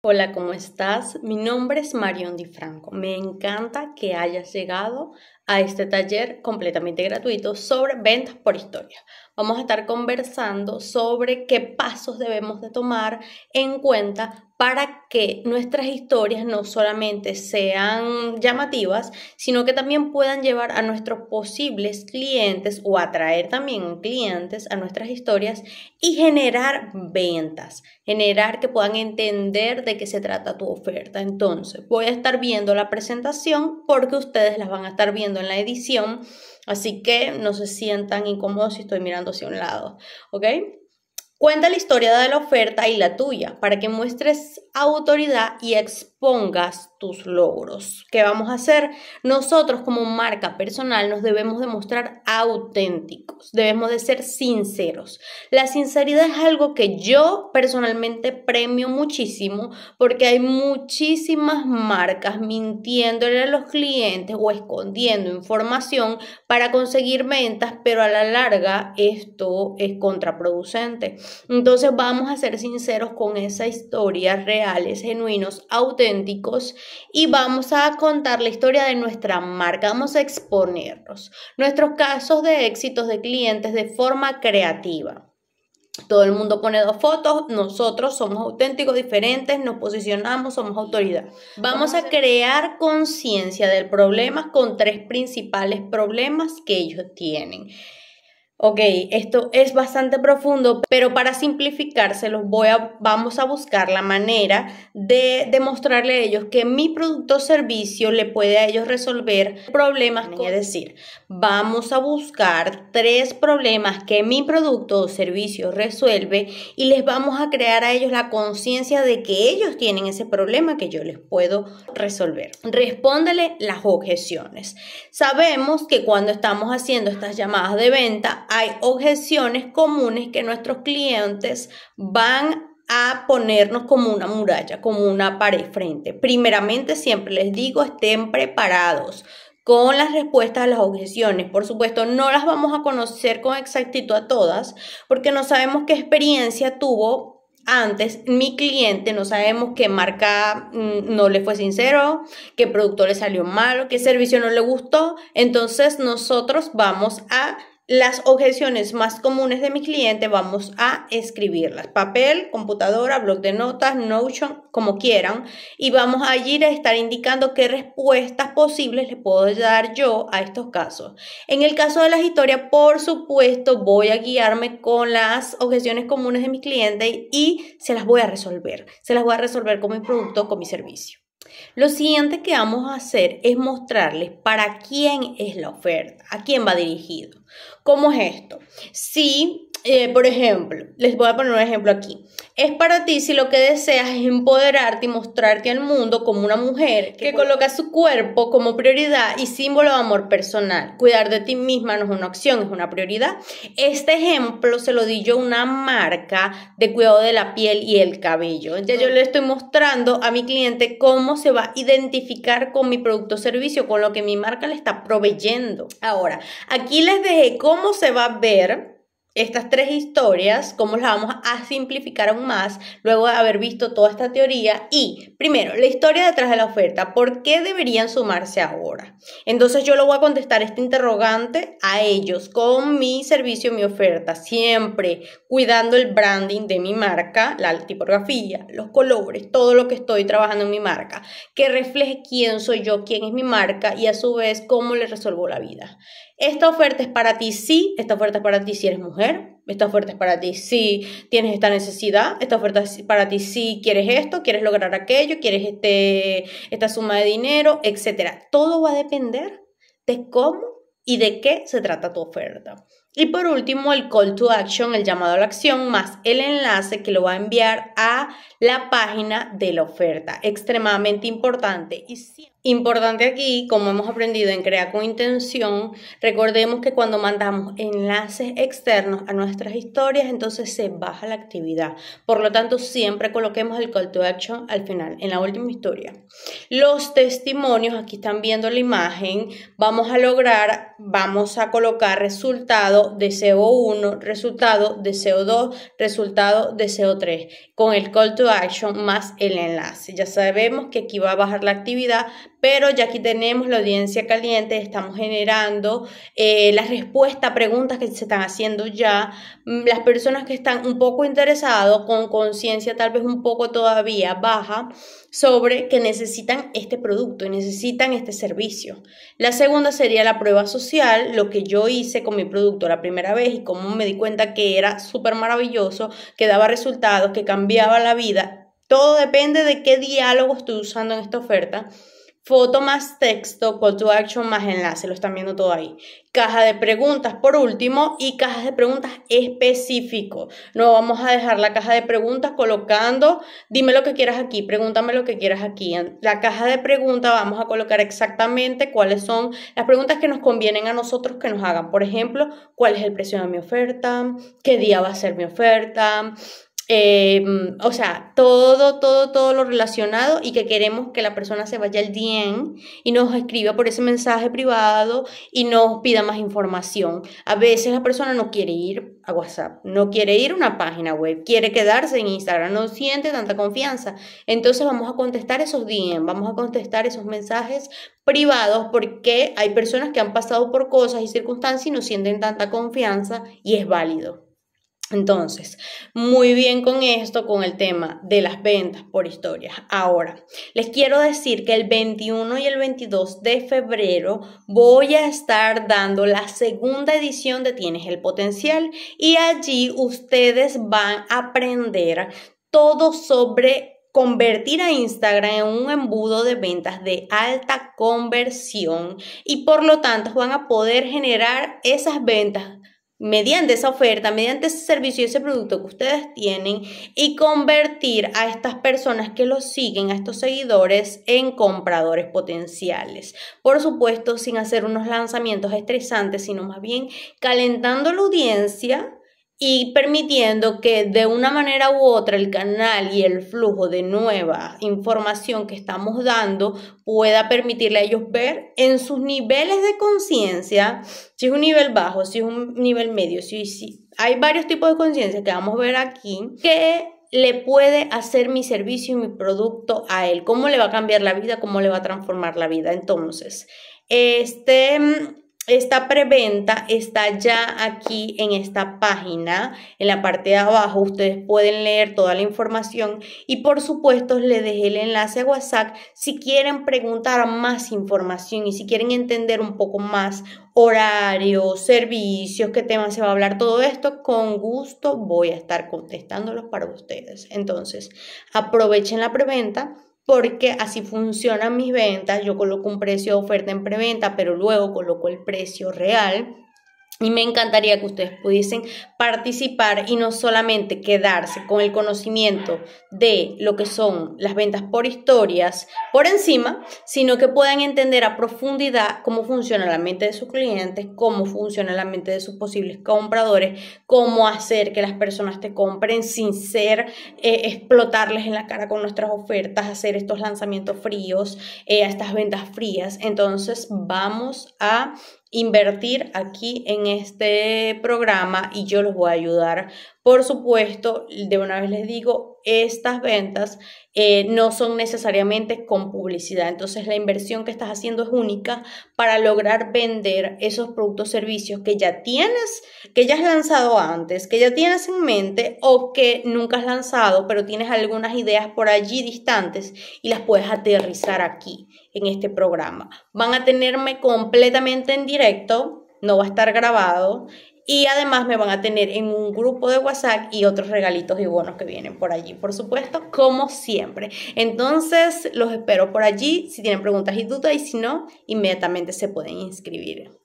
Hola, ¿cómo estás? Mi nombre es Marion Di Franco. Me encanta que hayas llegado a este taller completamente gratuito sobre ventas por historia. Vamos a estar conversando sobre qué pasos debemos de tomar en cuenta para que nuestras historias no solamente sean llamativas, sino que también puedan llevar a nuestros posibles clientes o atraer también clientes a nuestras historias y generar ventas, generar que puedan entender de qué se trata tu oferta. Entonces, voy a estar viendo la presentación porque ustedes las van a estar viendo en la edición, así que no se sientan incómodos si estoy mirando hacia un lado, ¿ok? Cuenta la historia de la oferta y la tuya para que muestres autoridad y experiencia pongas tus logros. ¿Qué vamos a hacer? Nosotros como marca personal nos debemos mostrar auténticos, debemos de ser sinceros. La sinceridad es algo que yo personalmente premio muchísimo porque hay muchísimas marcas mintiéndole a los clientes o escondiendo información para conseguir ventas, pero a la larga esto es contraproducente. Entonces vamos a ser sinceros con esas historias reales, genuinos, auténticos y vamos a contar la historia de nuestra marca, vamos a exponernos, nuestros casos de éxitos de clientes de forma creativa. Todo el mundo pone dos fotos, nosotros somos auténticos, diferentes, nos posicionamos, somos autoridad. Vamos a crear conciencia del problema con tres principales problemas que ellos tienen. Ok, esto es bastante profundo, pero para simplificárselos voy a, vamos a buscar la manera de demostrarle a ellos que mi producto o servicio le puede a ellos resolver problemas. decir, vamos a buscar tres problemas que mi producto o servicio resuelve y les vamos a crear a ellos la conciencia de que ellos tienen ese problema que yo les puedo resolver. Respóndele las objeciones. Sabemos que cuando estamos haciendo estas llamadas de venta, hay objeciones comunes que nuestros clientes van a ponernos como una muralla, como una pared frente. Primeramente, siempre les digo, estén preparados con las respuestas a las objeciones. Por supuesto, no las vamos a conocer con exactitud a todas, porque no sabemos qué experiencia tuvo antes mi cliente, no sabemos qué marca mm, no le fue sincero, qué producto le salió malo, qué servicio no le gustó. Entonces nosotros vamos a las objeciones más comunes de mi cliente vamos a escribirlas. Papel, computadora, blog de notas, Notion, como quieran. Y vamos a ir a estar indicando qué respuestas posibles le puedo dar yo a estos casos. En el caso de las historias, por supuesto, voy a guiarme con las objeciones comunes de mis clientes y se las voy a resolver. Se las voy a resolver con mi producto, con mi servicio. Lo siguiente que vamos a hacer es mostrarles para quién es la oferta, a quién va dirigido. ¿Cómo es esto? Si, eh, por ejemplo, les voy a poner un ejemplo aquí es para ti si lo que deseas es empoderarte y mostrarte al mundo como una mujer que coloca su cuerpo como prioridad y símbolo de amor personal. Cuidar de ti misma no es una opción, es una prioridad. Este ejemplo se lo di yo a una marca de cuidado de la piel y el cabello. Ya yo le estoy mostrando a mi cliente cómo se va a identificar con mi producto o servicio, con lo que mi marca le está proveyendo. Ahora, aquí les dejé cómo se va a ver estas tres historias, cómo las vamos a simplificar aún más luego de haber visto toda esta teoría. Y primero, la historia detrás de la oferta, ¿por qué deberían sumarse ahora? Entonces yo lo voy a contestar este interrogante a ellos con mi servicio, mi oferta, siempre cuidando el branding de mi marca, la tipografía, los colores, todo lo que estoy trabajando en mi marca, que refleje quién soy yo, quién es mi marca y a su vez cómo le resolvo la vida. Esta oferta es para ti, sí, esta oferta es para ti si eres mujer esta oferta es para ti si tienes esta necesidad, esta oferta es para ti si quieres esto, quieres lograr aquello, quieres este, esta suma de dinero, etc. Todo va a depender de cómo y de qué se trata tu oferta. Y por último, el call to action, el llamado a la acción, más el enlace que lo va a enviar a la página de la oferta. Extremadamente importante. Y siempre Importante aquí, como hemos aprendido en Crear con Intención, recordemos que cuando mandamos enlaces externos a nuestras historias, entonces se baja la actividad. Por lo tanto, siempre coloquemos el call to action al final, en la última historia. Los testimonios, aquí están viendo la imagen, vamos a lograr, vamos a colocar resultado de CO1, resultado de CO2, resultado de CO3, con el call to action más el enlace. Ya sabemos que aquí va a bajar la actividad pero ya aquí tenemos la audiencia caliente, estamos generando eh, las respuestas a preguntas que se están haciendo ya, mm, las personas que están un poco interesados, con conciencia tal vez un poco todavía baja, sobre que necesitan este producto y necesitan este servicio. La segunda sería la prueba social, lo que yo hice con mi producto la primera vez y cómo me di cuenta que era súper maravilloso, que daba resultados, que cambiaba la vida. Todo depende de qué diálogo estoy usando en esta oferta. Foto más texto, call to action más enlace, lo están viendo todo ahí. Caja de preguntas por último y caja de preguntas específico. No vamos a dejar la caja de preguntas colocando, dime lo que quieras aquí, pregúntame lo que quieras aquí. En la caja de preguntas vamos a colocar exactamente cuáles son las preguntas que nos convienen a nosotros que nos hagan. Por ejemplo, ¿cuál es el precio de mi oferta? ¿Qué día va a ser mi oferta? Eh, o sea, todo, todo, todo lo relacionado y que queremos que la persona se vaya al DM y nos escriba por ese mensaje privado y nos pida más información. A veces la persona no quiere ir a WhatsApp, no quiere ir a una página web, quiere quedarse en Instagram, no siente tanta confianza. Entonces vamos a contestar esos DM, vamos a contestar esos mensajes privados porque hay personas que han pasado por cosas y circunstancias y no sienten tanta confianza y es válido. Entonces, muy bien con esto, con el tema de las ventas por historias. Ahora, les quiero decir que el 21 y el 22 de febrero voy a estar dando la segunda edición de Tienes el Potencial y allí ustedes van a aprender todo sobre convertir a Instagram en un embudo de ventas de alta conversión y por lo tanto van a poder generar esas ventas mediante esa oferta, mediante ese servicio y ese producto que ustedes tienen y convertir a estas personas que los siguen, a estos seguidores, en compradores potenciales. Por supuesto, sin hacer unos lanzamientos estresantes, sino más bien calentando la audiencia y permitiendo que de una manera u otra el canal y el flujo de nueva información que estamos dando pueda permitirle a ellos ver en sus niveles de conciencia, si es un nivel bajo, si es un nivel medio, si, hay varios tipos de conciencia que vamos a ver aquí, que le puede hacer mi servicio y mi producto a él, cómo le va a cambiar la vida, cómo le va a transformar la vida. Entonces, este esta preventa está ya aquí en esta página, en la parte de abajo. Ustedes pueden leer toda la información y por supuesto les dejé el enlace a WhatsApp si quieren preguntar más información y si quieren entender un poco más horarios, servicios, qué tema se va a hablar, todo esto, con gusto voy a estar contestándolos para ustedes. Entonces, aprovechen la preventa porque así funcionan mis ventas. Yo coloco un precio de oferta en preventa, pero luego coloco el precio real y me encantaría que ustedes pudiesen participar y no solamente quedarse con el conocimiento de lo que son las ventas por historias por encima, sino que puedan entender a profundidad cómo funciona la mente de sus clientes, cómo funciona la mente de sus posibles compradores, cómo hacer que las personas te compren sin ser eh, explotarles en la cara con nuestras ofertas, hacer estos lanzamientos fríos, eh, estas ventas frías. Entonces vamos a invertir aquí en este programa y yo los voy a ayudar. Por supuesto, de una vez les digo, estas ventas eh, no son necesariamente con publicidad. Entonces la inversión que estás haciendo es única para lograr vender esos productos, servicios que ya tienes, que ya has lanzado antes, que ya tienes en mente o que nunca has lanzado, pero tienes algunas ideas por allí distantes y las puedes aterrizar aquí en este programa. Van a tenerme completamente en directo no va a estar grabado. Y además me van a tener en un grupo de WhatsApp y otros regalitos y bonos que vienen por allí, por supuesto, como siempre. Entonces, los espero por allí. Si tienen preguntas y dudas, y si no, inmediatamente se pueden inscribir.